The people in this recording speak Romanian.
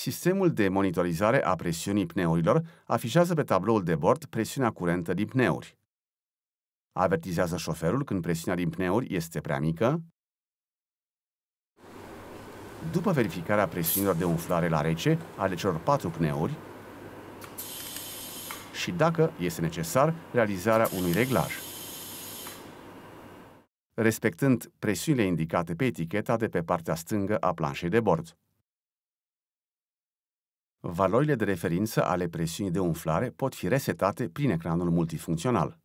Sistemul de monitorizare a presiunii pneurilor afișează pe tabloul de bord presiunea curentă din pneuri. Avertizează șoferul când presiunea din pneuri este prea mică. După verificarea presiunilor de umflare la rece ale celor patru pneuri și, dacă este necesar, realizarea unui reglaj. Respectând presiunile indicate pe eticheta de pe partea stângă a planșei de bord. Valorile de referință ale presiunii de umflare pot fi resetate prin ecranul multifuncțional.